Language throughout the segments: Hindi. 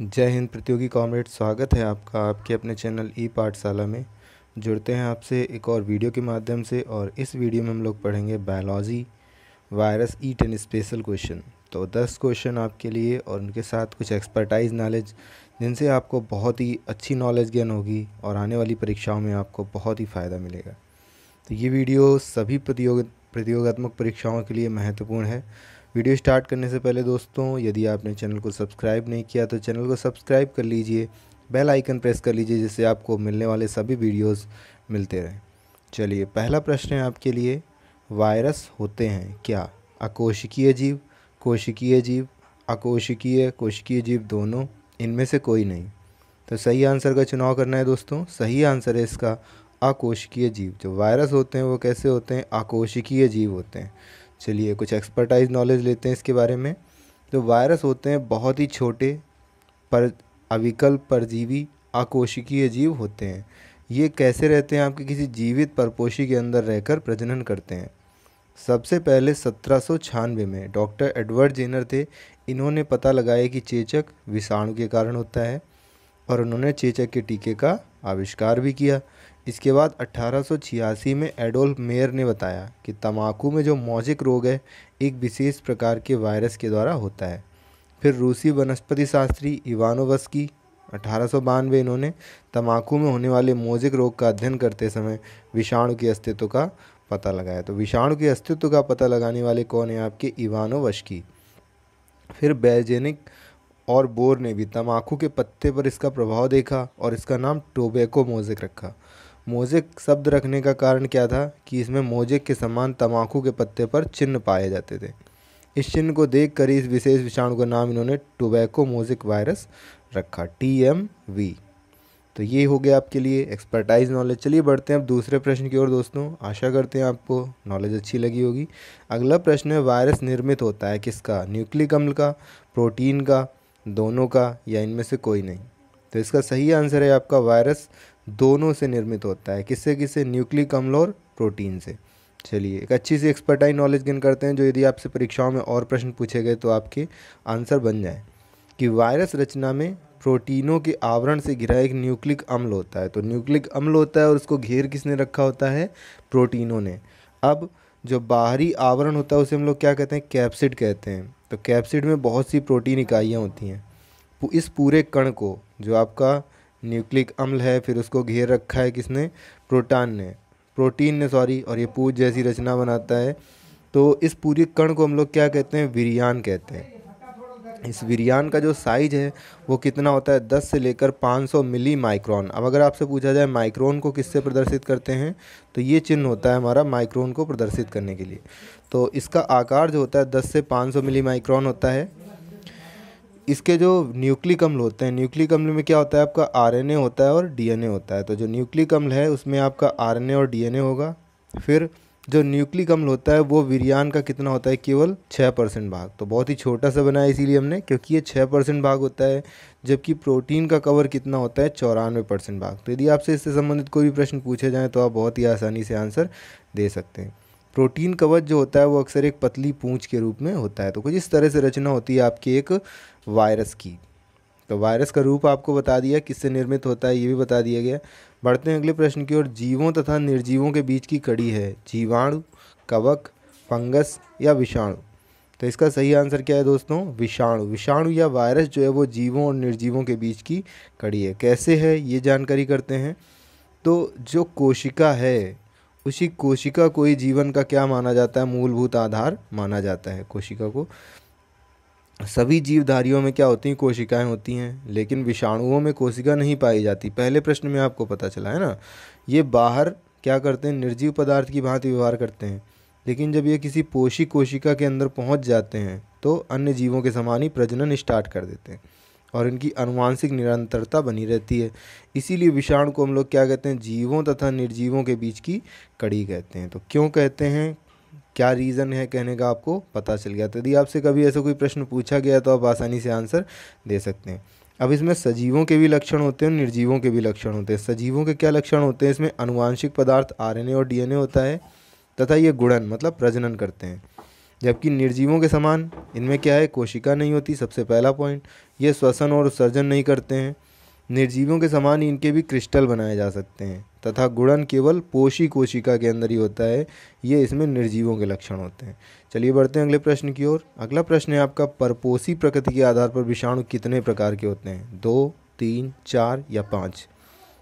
जय हिंद प्रतियोगी कॉमरेड स्वागत है आपका आपके अपने चैनल ई पाठशाला में जुड़ते हैं आपसे एक और वीडियो के माध्यम से और इस वीडियो में हम लोग पढ़ेंगे biology virus e ten special question तो दस क्वेश्चन आपके लिए और उनके साथ कुछ एक्सपर्टाइज नॉलेज जिनसे आपको बहुत ही अच्छी नॉलेज गेन होगी और आने वाली परीक्षाओं में आपको बहुत ही फ़ायदा मिलेगा तो ये वीडियो सभी प्रतियोग प्रतियोगात्मक परीक्षाओं के लिए महत्वपूर्ण है वीडियो स्टार्ट करने से पहले दोस्तों यदि आपने चैनल को सब्सक्राइब नहीं किया तो चैनल को सब्सक्राइब कर लीजिए बेल आइकन प्रेस कर लीजिए जिससे आपको मिलने वाले सभी वीडियोस मिलते रहें चलिए पहला प्रश्न है आपके लिए वायरस होते हैं क्या अकोशिकीय जीव कोशिकीय जीव अकोशिकीय कोशिकीय जीव दोनों इनमें से कोई नहीं तो सही आंसर का चुनाव करना है दोस्तों सही आंसर है इसका अकोशिकीय जीव जो वायरस होते हैं वो कैसे होते हैं अकोशिकीय जीव होते हैं चलिए कुछ एक्सपर्टाइज नॉलेज लेते हैं इसके बारे में तो वायरस होते हैं बहुत ही छोटे पर अविकल परजीवी आकोशिकीय जीव होते हैं ये कैसे रहते हैं आपके किसी जीवित परपोशी के अंदर रहकर प्रजनन करते हैं सबसे पहले सत्रह में डॉक्टर एडवर्ड जेनर थे इन्होंने पता लगाया कि चेचक विषाणु के कारण होता है और उन्होंने चेचक के टीके का आविष्कार भी किया इसके बाद 1886 में एडोल्फ मेयर ने बताया कि तम्बाकू में जो मौजिक रोग है एक विशेष प्रकार के वायरस के द्वारा होता है फिर रूसी वनस्पति शास्त्री इवानोवस्की अठारह इन्होंने तम्बाकू में होने वाले मोजिक रोग का अध्ययन करते समय विषाणु के अस्तित्व का पता लगाया तो विषाणु के अस्तित्व का पता लगाने वाले कौन है आपके इवानोवस्की फिर बैजेनिक और बोर ने भी तम्बाकू के पत्ते पर इसका प्रभाव देखा और इसका नाम टोबैको मोजिक रखा मोज़ेक शब्द रखने का कारण क्या था कि इसमें मोज़ेक के समान तमाकू के पत्ते पर चिन्ह पाए जाते थे इस चिन्ह को देख कर इस विशेष विषाणु का नाम इन्होंने टोबैको मोज़िक वायरस रखा टी एम वी तो ये हो गया आपके लिए एक्सपर्टाइज नॉलेज चलिए बढ़ते हैं अब दूसरे प्रश्न की ओर दोस्तों आशा करते हैं आपको नॉलेज अच्छी लगी होगी अगला प्रश्न है वायरस निर्मित होता है किसका न्यूक्लिक अम्ल का प्रोटीन का दोनों का या इनमें से कोई नहीं तो इसका सही आंसर है आपका वायरस दोनों से निर्मित होता है किससे किससे न्यूक्लिक अम्ल और प्रोटीन से चलिए एक अच्छी सी एक्सपर्टाइज नॉलेज गेन करते हैं जो यदि आपसे परीक्षाओं में और प्रश्न पूछे गए तो आपके आंसर बन जाए कि वायरस रचना में प्रोटीनों के आवरण से घिरा एक न्यूक्लिक अम्ल होता है तो न्यूक्लिक अम्ल होता है और उसको घेर किसने रखा होता है प्रोटीनों ने अब जो बाहरी आवरण होता है उसे हम लोग क्या कहते हैं कैप्सिड कहते हैं तो कैप्सिड में बहुत सी प्रोटीन इकाइयाँ होती हैं इस पूरे कण को जो आपका न्यूक्लिक अम्ल है फिर उसको घेर रखा है किसने प्रोटान ने प्रोटीन ने सॉरी और ये पूज जैसी रचना बनाता है तो इस पूरी कण को हम लोग क्या कहते हैं विरियान कहते हैं इस विरियान का जो साइज है वो कितना होता है 10 से लेकर 500 मिली माइक्रोन अब अगर आपसे पूछा जाए माइक्रोन को किससे प्रदर्शित करते हैं तो ये चिन्ह होता है हमारा माइक्रोन को प्रदर्शित करने के लिए तो इसका आकार जो होता है 10 से 500 मिली माइक्रोन होता है इसके जो न्यूक्लिक अम्ल होते हैं न्यूक्लिक अम्ल में क्या होता है आपका आरएनए होता है और डीएनए होता है तो जो न्यूक्लिक अम्ल है उसमें आपका आरएनए और डीएनए होगा फिर जो न्यूक्लिक अम्ल होता है वो विरियान का कितना होता है केवल छः परसेंट भाग तो बहुत ही छोटा सा बनाया इसीलिए हमने क्योंकि ये छः परसेंट भाग होता है जबकि प्रोटीन का कवर कितना होता है चौरानवे परसेंट भाग तो यदि आपसे इससे संबंधित कोई भी प्रश्न पूछे जाए तो आप बहुत ही आसानी से आंसर दे सकते हैं प्रोटीन कवच जो होता है वो अक्सर एक पतली पूँछ के रूप में होता है तो कुछ इस तरह से रचना होती है आपकी एक वायरस की तो वायरस का रूप आपको बता दिया किससे निर्मित होता है ये भी बता दिया गया बढ़ते हैं अगले प्रश्न की ओर जीवों तथा निर्जीवों के बीच की कड़ी है जीवाणु कवक फंगस या विषाणु तो इसका सही आंसर क्या है दोस्तों विषाणु विषाणु या वायरस जो है वो जीवों और निर्जीवों के बीच की कड़ी है कैसे है ये जानकारी करते हैं तो जो कोशिका है उसी कोशिका को ही जीवन का क्या माना जाता है मूलभूत आधार माना जाता है कोशिका को सभी जीवधारियों में क्या होती हैं कोशिकाएं होती हैं लेकिन विषाणुओं में कोशिका नहीं पाई जाती पहले प्रश्न में आपको पता चला है ना ये बाहर क्या करते हैं निर्जीव पदार्थ की भांति व्यवहार करते हैं लेकिन जब ये किसी पोषी कोशिका के अंदर पहुंच जाते हैं तो अन्य जीवों के समान ही प्रजनन स्टार्ट कर देते हैं और इनकी अनुवांशिक निरंतरता बनी रहती है इसीलिए विषाणु को हम लोग क्या कहते हैं जीवों तथा निर्जीवों के बीच की कड़ी कहते हैं तो क्यों कहते हैं क्या रीज़न है कहने का आपको पता चल गया तो यदि आपसे कभी ऐसा कोई प्रश्न पूछा गया तो आप आसानी से आंसर दे सकते हैं अब इसमें सजीवों के भी लक्षण होते हैं और निर्जीवों के भी लक्षण होते हैं सजीवों के क्या लक्षण होते हैं इसमें अनुवांशिक पदार्थ आरएनए और डीएनए होता है तथा ये गुड़न मतलब प्रजनन करते हैं जबकि निर्जीवों के समान इनमें क्या है कोशिका नहीं होती सबसे पहला पॉइंट ये श्वसन और उत्सर्जन नहीं करते हैं निर्जीवों के समान ही इनके भी क्रिस्टल बनाए जा सकते हैं तथा गुणन केवल पोषी कोशिका के अंदर ही होता है ये इसमें निर्जीवों के लक्षण होते हैं चलिए बढ़ते हैं अगले प्रश्न की ओर अगला प्रश्न है आपका परपोषी प्रकृति के आधार पर विषाणु कितने प्रकार के होते हैं दो तीन चार या पाँच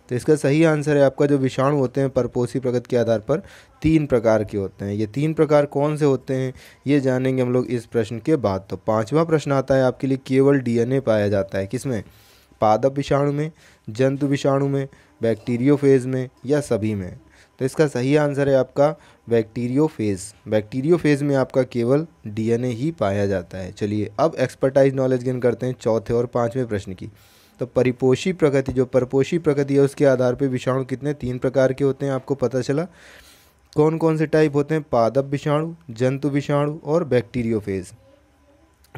तो इसका सही आंसर है आपका जो विषाणु होते हैं परपोषी प्रकृति के आधार पर तीन प्रकार के होते हैं ये तीन प्रकार कौन से होते हैं ये जानेंगे हम लोग इस प्रश्न के बाद तो पाँचवा प्रश्न आता है आपके लिए केवल डी पाया जाता है किसमें पादप विषाणु में जंतु विषाणु में बैक्टीरियोफेज में या सभी में तो इसका सही आंसर है आपका बैक्टीरियोफेज बैक्टीरियोफेज में आपका केवल डीएनए ही पाया जाता है चलिए अब एक्सपर्टाइज नॉलेज गेन करते हैं चौथे और पाँचवें प्रश्न की तो परिपोषी प्रकृति जो परपोषी प्रकृति है उसके आधार पर विषाणु कितने तीन प्रकार के होते हैं आपको पता चला कौन कौन से टाइप होते हैं पादप विषाणु जंतु विषाणु और बैक्टीरियोफेज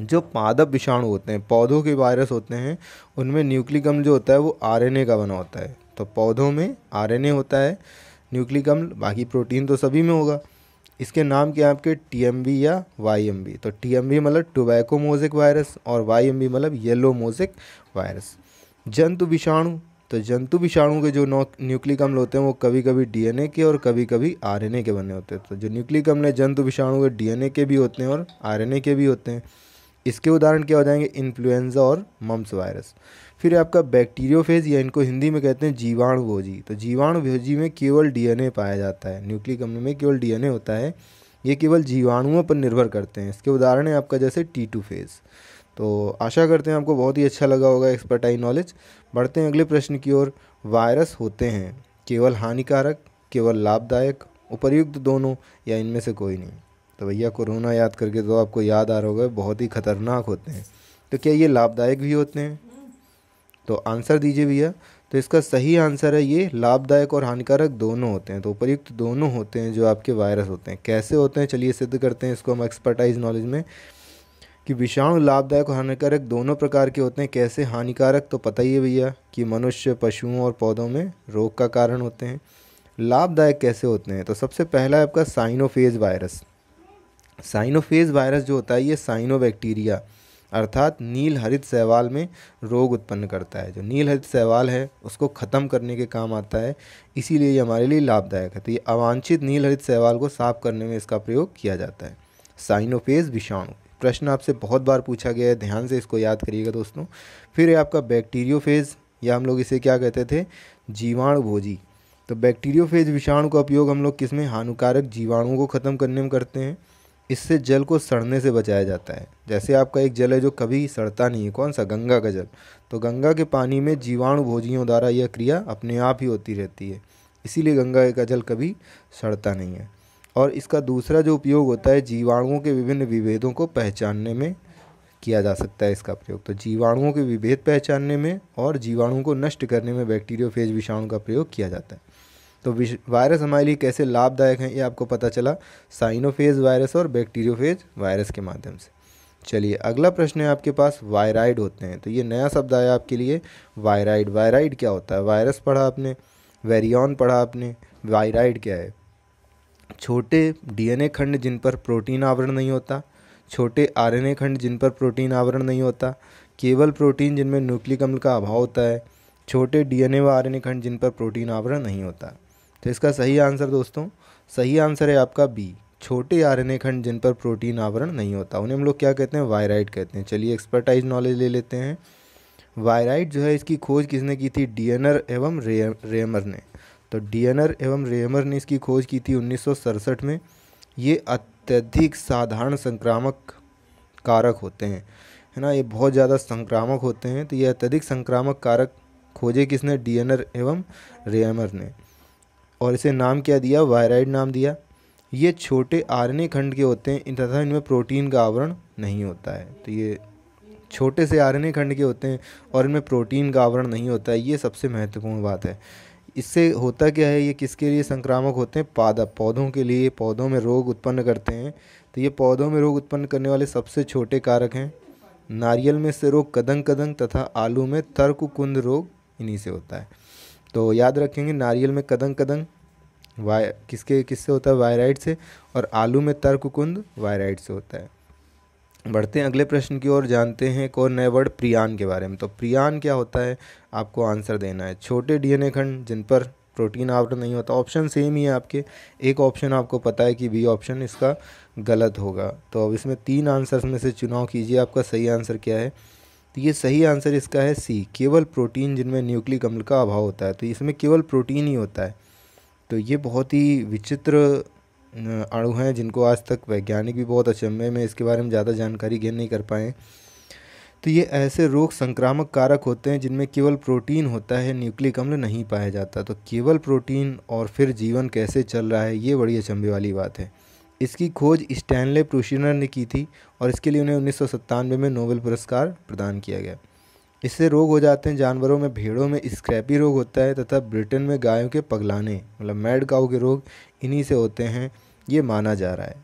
जो पादप विषाणु होते हैं पौधों के वायरस होते हैं उनमें न्यूक्लिकम जो होता है वो आरएनए का बना होता है तो पौधों में आरएनए होता है न्यूक्लिकम बाकी प्रोटीन तो सभी में होगा इसके नाम क्या आपके टी या वाई तो टी मतलब टोबैको मोजिक वायरस और वाई मतलब येलो मोजिक वायरस जंतु विषाणु तो जंतु विषाणु के जो न्यूक्लिक अम्ल होते हैं वो कभी कभी डीएनए के और कभी कभी आरएनए के बने होते हैं तो जो न्यूक्लिक अम्ल है जंतु विषाणु के डीएनए के भी होते हैं और आरएनए के भी होते हैं इसके उदाहरण क्या हो जाएंगे इन्फ्लुएंजा और मम्स वायरस फिर आपका बैक्टीरियोफेज या इनको हिंदी में कहते हैं जीवाणु भोजी तो जीवाणु भोजी में केवल डीएनए पाया जाता है न्यूक्लिक अम्ल में केवल डीएनए होता है ये केवल जीवाणुओं पर निर्भर करते हैं इसके उदाहरण है आपका जैसे टी टू फेज तो आशा करते हैं आपको बहुत ही अच्छा लगा होगा एक्सपर्टाइज नॉलेज बढ़ते हैं अगले प्रश्न की ओर वायरस होते हैं केवल हानिकारक केवल लाभदायक उपरयुक्त दोनों या इनमें से कोई नहीं तो भैया कोरोना याद करके तो आपको याद आ रहा होगा बहुत ही ख़तरनाक होते हैं तो क्या ये लाभदायक भी होते हैं तो आंसर दीजिए भैया तो इसका सही आंसर है ये लाभदायक और हानिकारक दोनों होते हैं तो उपयुक्त दोनों होते हैं जो आपके वायरस होते हैं कैसे होते हैं चलिए सिद्ध करते हैं इसको हम एक्सपर्टाइज नॉलेज में कि विषाणु लाभदायक और हानिकारक दोनों प्रकार के होते हैं कैसे हानिकारक तो पता ही है भैया कि मनुष्य पशुओं और पौधों में रोग का कारण होते हैं लाभदायक कैसे होते हैं तो सबसे पहला है आपका साइनोफेज वायरस साइनोफेज वायरस जो होता है ये साइनोबैक्टीरिया अर्थात नील हरित सहवाल में रोग उत्पन्न करता है जो नील हरित सहवाल है उसको ख़त्म करने के काम आता है इसीलिए ये हमारे लिए लाभदायक है तो ये अवांछित नील हरित सहवाल को साफ करने में इसका प्रयोग किया जाता है साइनोफेज विषाणु प्रश्न आपसे बहुत बार पूछा गया है ध्यान से इसको याद करिएगा दोस्तों फिर है आपका बैक्टीरियोफेज या हम लोग इसे क्या कहते थे जीवाणु भोजी तो बैक्टीरियोफेज विषाणु का उपयोग हम लोग किस में हानिकारक जीवाणुओं को ख़त्म करने में करते हैं इससे जल को सड़ने से बचाया जाता है जैसे आपका एक जल है जो कभी सड़ता नहीं है कौन सा गंगा का जल तो गंगा के पानी में जीवाणु भोजियों द्वारा यह क्रिया अपने आप ही होती रहती है इसीलिए गंगा का जल कभी सड़ता नहीं है और इसका दूसरा जो उपयोग होता है जीवाणुओं के विभिन्न विभेदों को पहचानने में किया जा सकता है इसका प्रयोग तो जीवाणुओं के विभेद पहचानने में और जीवाणुओं को नष्ट करने में बैक्टीरियोफेज विषाणु का प्रयोग किया जाता है तो वायरस हमारे लिए कैसे लाभदायक हैं ये आपको पता चला साइनोफेज वायरस और बैक्टीरियोफेज वायरस के माध्यम से चलिए अगला प्रश्न है आपके पास वायराइड होते हैं तो ये नया शब्द आया आपके लिए वायराइड वायराइड क्या होता है वायरस पढ़ा आपने वेरियन पढ़ा आपने वायराइड क्या है छोटे डीएनए खंड जिन पर प्रोटीन आवरण नहीं होता छोटे आरएनए खंड जिन पर प्रोटीन आवरण नहीं होता केवल प्रोटीन जिनमें न्यूक्लिक अम्ल का अभाव होता है छोटे डीएनए व आरएनए खंड जिन पर प्रोटीन आवरण नहीं होता तो इसका सही आंसर दोस्तों सही आंसर है आपका बी छोटे आर खंड जिन पर प्रोटीन आवरण नहीं होता उन्हें हम लोग क्या कहते हैं वायराइट कहते हैं चलिए एक्सपर्टाइज नॉलेज ले लेते हैं वायराइट जो है इसकी खोज किसने की थी डीएनआर एवं रे, रेमर ने तो डीएनआर एवं रेमर ने इसकी खोज की थी उन्नीस में ये अत्यधिक साधारण संक्रामक कारक होते हैं है ना ये बहुत ज़्यादा संक्रामक होते हैं तो ये अत्यधिक संक्रामक कारक खोजे किसने डीएनआर एवं रेमर ने और इसे नाम क्या दिया वायराइड नाम दिया ये छोटे आर खंड के होते हैं तथा इनमें प्रोटीन का आवरण नहीं होता है तो ये छोटे से आर खंड के होते हैं और इनमें प्रोटीन का आवरण नहीं होता है ये सबसे महत्वपूर्ण बात है इससे होता क्या है ये किसके लिए संक्रामक होते हैं पादप पौधों के लिए पौधों में रोग उत्पन्न करते हैं तो ये पौधों में रोग उत्पन्न करने वाले सबसे छोटे कारक हैं नारियल में इससे रोग कदंग कदंग तथा आलू में तर्क कुंद रोग इन्हीं से होता है तो याद रखेंगे नारियल में कदंग कदंग वाय किसके किससे होता है वायराइड से और आलू में तर्ककुंद वायराइड से होता है बढ़ते हैं अगले प्रश्न की ओर जानते हैं एक और नए वर्ड प्रियान के बारे में तो प्रियान क्या होता है आपको आंसर देना है छोटे डीएनए खंड जिन पर प्रोटीन आवरण नहीं होता ऑप्शन सेम ही है आपके एक ऑप्शन आपको पता है कि बी ऑप्शन इसका गलत होगा तो अब इसमें तीन आंसर्स में से चुनाव कीजिए आपका सही आंसर क्या है तो ये सही आंसर इसका है सी केवल प्रोटीन जिनमें न्यूक्लिक अम्ल का अभाव होता है तो इसमें केवल प्रोटीन ही होता है तो ये बहुत ही विचित्र अणु हैं जिनको आज तक वैज्ञानिक भी बहुत अचंभे में इसके बारे में ज़्यादा जानकारी गेन नहीं कर पाए तो ये ऐसे रोग संक्रामक कारक होते हैं जिनमें केवल प्रोटीन होता है न्यूक्लिक अम्ल नहीं पाया जाता तो केवल प्रोटीन और फिर जीवन कैसे चल रहा है ये बड़ी अचंभे वाली बात है इसकी खोज स्टैनले प्रोशिनर ने की थी और इसके लिए उन्हें उन्नीस में नोबेल पुरस्कार प्रदान किया गया इससे रोग हो जाते हैं जानवरों में भेड़ों में स्क्रैपी रोग होता है तथा ब्रिटेन में गायों के पगलाने मतलब मैड काऊ के रोग इन्हीं से होते हैं ये माना जा रहा है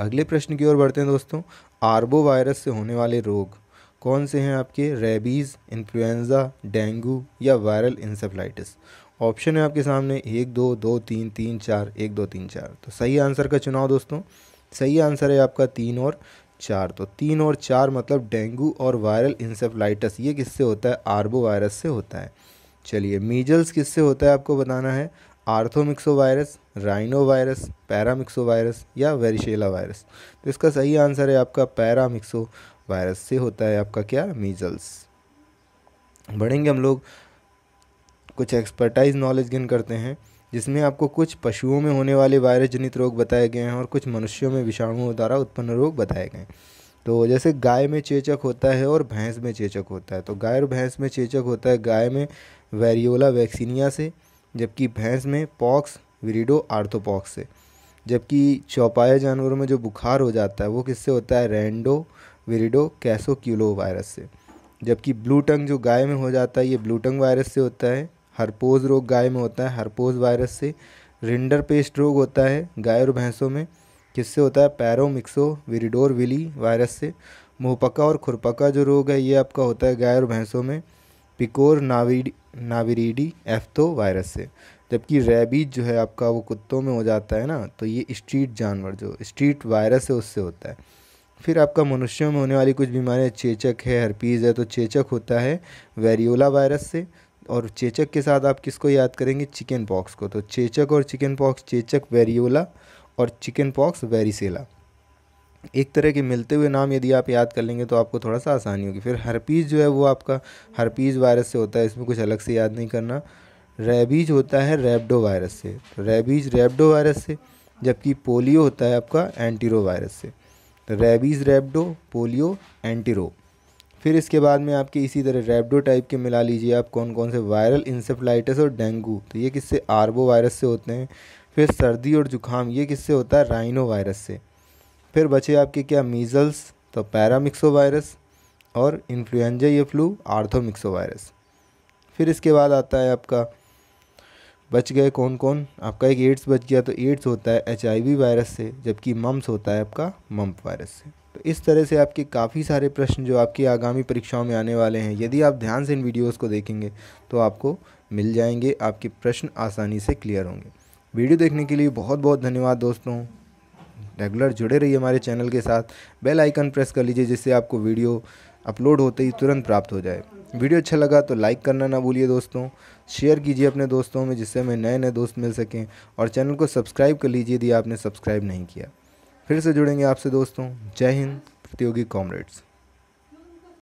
अगले प्रश्न की ओर बढ़ते हैं दोस्तों आर्बो वायरस से होने वाले रोग कौन से हैं आपके रेबीज़ इन्फ्लुएंज़ा डेंगू या वायरल इंसेफ्लाइटिस ऑप्शन है आपके सामने एक दो दो तीन तीन चार एक दो तीन चार तो सही आंसर का चुनाव दोस्तों सही आंसर है आपका तीन और चार तो तीन और चार मतलब डेंगू और वायरल इंसेफ्लाइटस ये किससे होता है आर्बो वायरस से होता है चलिए मीजल्स किससे होता है आपको बताना है orthomyxo virus rhino virus paramyxo virus या वेरिशेला वायरस तो इसका सही आंसर है आपका पैरामिक्सो वायरस से होता है आपका क्या मीजल्स बढ़ेंगे हम लोग कुछ एक्सपर्टाइज नॉलेज गेन करते हैं जिसमें आपको कुछ पशुओं में होने वाले वायरस जनित रोग बताए गए हैं और कुछ मनुष्यों में विषाणुओं द्वारा उत्पन्न रोग बताए गए हैं तो जैसे गाय में चेचक होता है और भैंस में चेचक होता है तो गाय और भैंस में चेचक होता है गाय में वेरियोला वैक्सीनिया से जबकि भैंस में पॉक्स विरिडो आर्थोपॉक्स से जबकि चौपाया जानवरों में जो बुखार हो जाता है वो किससे होता है रेंडो विरिडो कैसोक्यूलो वायरस से जबकि ब्लू टंग जो गाय में हो जाता है ये ब्लू टंग वायरस से होता है हरपोज रोग गाय में होता है हरपोज वायरस से रिंडर पेस्ट रोग होता है गाय और भैंसों में किससे होता है पैरोमिक्सो विरिडोर विली वायरस से मुहपका और खुरपका जो रोग है ये आपका होता है गाय और भैंसों में पिकोर नाविडी नाविरीडी एफ्थो वायरस से जबकि रेबीज जो है आपका वो कुत्तों में हो जाता है ना तो ये स्ट्रीट जानवर जो स्ट्रीट वायरस है उससे होता है फिर आपका मनुष्यों में होने वाली कुछ बीमारियाँ चेचक है हरपीज़ है तो चेचक होता है वेरियोला वायरस से और चेचक के साथ आप किसको याद करेंगे चिकन पॉक्स को तो चेचक और चिकन पॉक्स चेचक वेरियोला और चिकन पॉक्स वेरीसेला एक तरह के मिलते हुए नाम यदि आप याद कर लेंगे तो आपको थोड़ा सा आसानी होगी फिर हरपीज जो है वो आपका हरपीज वायरस से होता है इसमें कुछ अलग से याद नहीं करना रेबीज होता है रेबडो वायरस से तो रेबीज रेबडो वायरस से जबकि पोलियो होता है आपका एंटीरो वायरस से तो रेबीज रेबडो पोलियो एंटीरो फिर इसके बाद में आपके इसी तरह रेबडो टाइप के मिला लीजिए आप कौन कौन से वायरल इंसेफ्लाइटिस और डेंगू तो ये किससे आर्बो वायरस से होते हैं फिर सर्दी और जुकाम ये किससे होता है राइनो वायरस से फिर बचे आपके क्या मीज़ल्स तो पैरामिक्सो वायरस और इन्फ्लुएंजा ये फ्लू आर्थोमिक्सो वायरस फिर इसके बाद आता है आपका बच गए कौन कौन आपका एक एड्स बच गया तो एड्स होता है एच वायरस से जबकि मम्स होता है आपका मम्प वायरस से तो इस तरह से आपके काफ़ी सारे प्रश्न जो आपकी आगामी परीक्षाओं में आने वाले हैं यदि आप ध्यान से इन वीडियोज़ को देखेंगे तो आपको मिल जाएंगे आपके प्रश्न आसानी से क्लियर होंगे वीडियो देखने के लिए बहुत बहुत धन्यवाद दोस्तों रेगुलर जुड़े रहिए हमारे चैनल के साथ बेल आइकन प्रेस कर लीजिए जिससे आपको वीडियो अपलोड होते ही तुरंत प्राप्त हो जाए वीडियो अच्छा लगा तो लाइक करना ना भूलिए दोस्तों शेयर कीजिए अपने दोस्तों में जिससे हमें नए नए दोस्त मिल सकें और चैनल को सब्सक्राइब कर लीजिए यदि आपने सब्सक्राइब नहीं किया फिर से जुड़ेंगे आपसे दोस्तों जय हिंद प्रतियोगी कॉमरेड्स